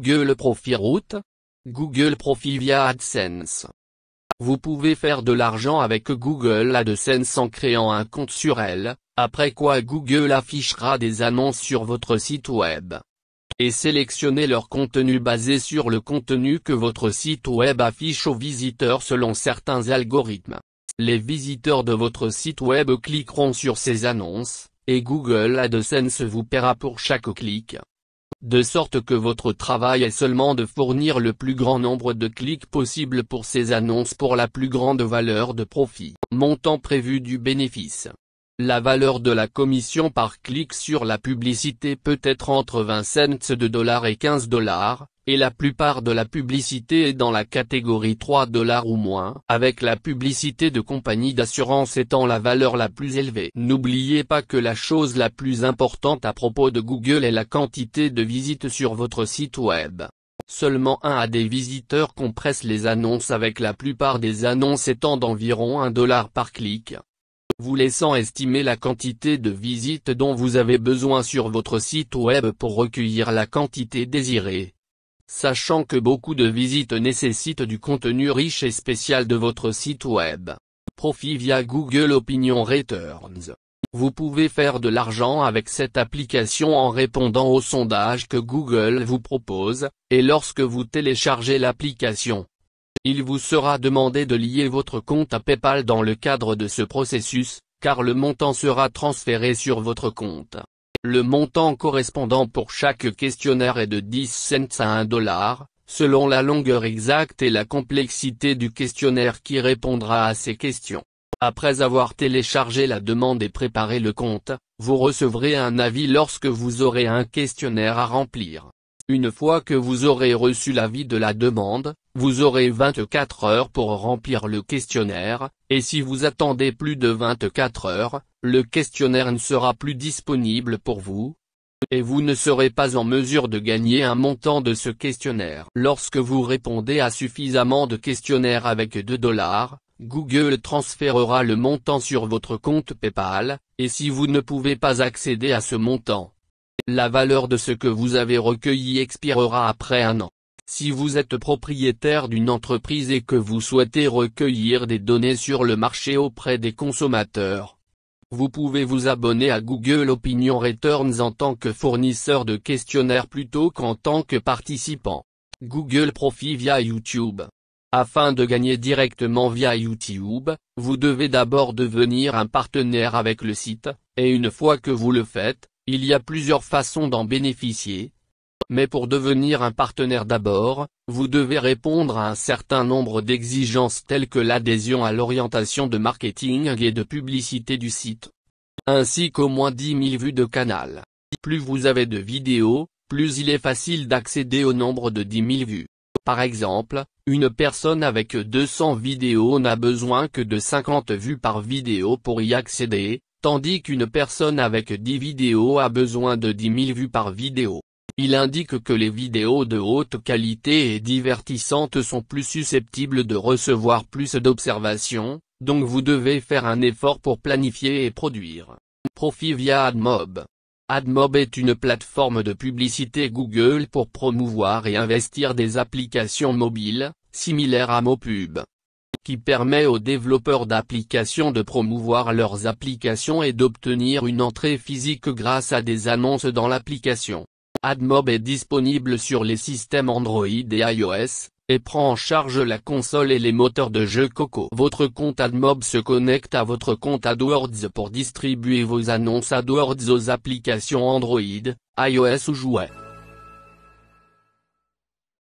Google Profit Route Google Profit via AdSense. Vous pouvez faire de l'argent avec Google AdSense en créant un compte sur elle, après quoi Google affichera des annonces sur votre site web. Et sélectionnez leur contenu basé sur le contenu que votre site web affiche aux visiteurs selon certains algorithmes. Les visiteurs de votre site web cliqueront sur ces annonces, et Google AdSense vous paiera pour chaque clic de sorte que votre travail est seulement de fournir le plus grand nombre de clics possible pour ces annonces pour la plus grande valeur de profit. Montant prévu du bénéfice. La valeur de la commission par clic sur la publicité peut être entre 20 cents de dollars et 15 dollars, et la plupart de la publicité est dans la catégorie 3 dollars ou moins, avec la publicité de compagnie d'assurance étant la valeur la plus élevée. N'oubliez pas que la chose la plus importante à propos de Google est la quantité de visites sur votre site web. Seulement un à des visiteurs compressent les annonces avec la plupart des annonces étant d'environ 1 dollar par clic vous laissant estimer la quantité de visites dont vous avez besoin sur votre site web pour recueillir la quantité désirée sachant que beaucoup de visites nécessitent du contenu riche et spécial de votre site web. Profit via Google Opinion Returns. Vous pouvez faire de l'argent avec cette application en répondant aux sondages que Google vous propose, et lorsque vous téléchargez l'application, il vous sera demandé de lier votre compte à PayPal dans le cadre de ce processus, car le montant sera transféré sur votre compte. Le montant correspondant pour chaque questionnaire est de 10 cents à 1 dollar, selon la longueur exacte et la complexité du questionnaire qui répondra à ces questions. Après avoir téléchargé la demande et préparé le compte, vous recevrez un avis lorsque vous aurez un questionnaire à remplir. Une fois que vous aurez reçu l'avis de la demande, vous aurez 24 heures pour remplir le questionnaire, et si vous attendez plus de 24 heures, le questionnaire ne sera plus disponible pour vous, et vous ne serez pas en mesure de gagner un montant de ce questionnaire. Lorsque vous répondez à suffisamment de questionnaires avec 2 dollars, Google transférera le montant sur votre compte PayPal, et si vous ne pouvez pas accéder à ce montant, la valeur de ce que vous avez recueilli expirera après un an. Si vous êtes propriétaire d'une entreprise et que vous souhaitez recueillir des données sur le marché auprès des consommateurs, vous pouvez vous abonner à Google Opinion Returns en tant que fournisseur de questionnaires plutôt qu'en tant que participant. Google Profit via YouTube. Afin de gagner directement via YouTube, vous devez d'abord devenir un partenaire avec le site, et une fois que vous le faites, il y a plusieurs façons d'en bénéficier, mais pour devenir un partenaire d'abord, vous devez répondre à un certain nombre d'exigences telles que l'adhésion à l'orientation de marketing et de publicité du site, ainsi qu'au moins 10 000 vues de canal. Plus vous avez de vidéos, plus il est facile d'accéder au nombre de 10 000 vues. Par exemple, une personne avec 200 vidéos n'a besoin que de 50 vues par vidéo pour y accéder, tandis qu'une personne avec 10 vidéos a besoin de 10 000 vues par vidéo. Il indique que les vidéos de haute qualité et divertissantes sont plus susceptibles de recevoir plus d'observations, donc vous devez faire un effort pour planifier et produire. Profit via AdMob. AdMob est une plateforme de publicité Google pour promouvoir et investir des applications mobiles, similaires à Mopub qui permet aux développeurs d'applications de promouvoir leurs applications et d'obtenir une entrée physique grâce à des annonces dans l'application. AdMob est disponible sur les systèmes Android et iOS, et prend en charge la console et les moteurs de jeu Coco. Votre compte AdMob se connecte à votre compte AdWords pour distribuer vos annonces AdWords aux applications Android, iOS ou jouets.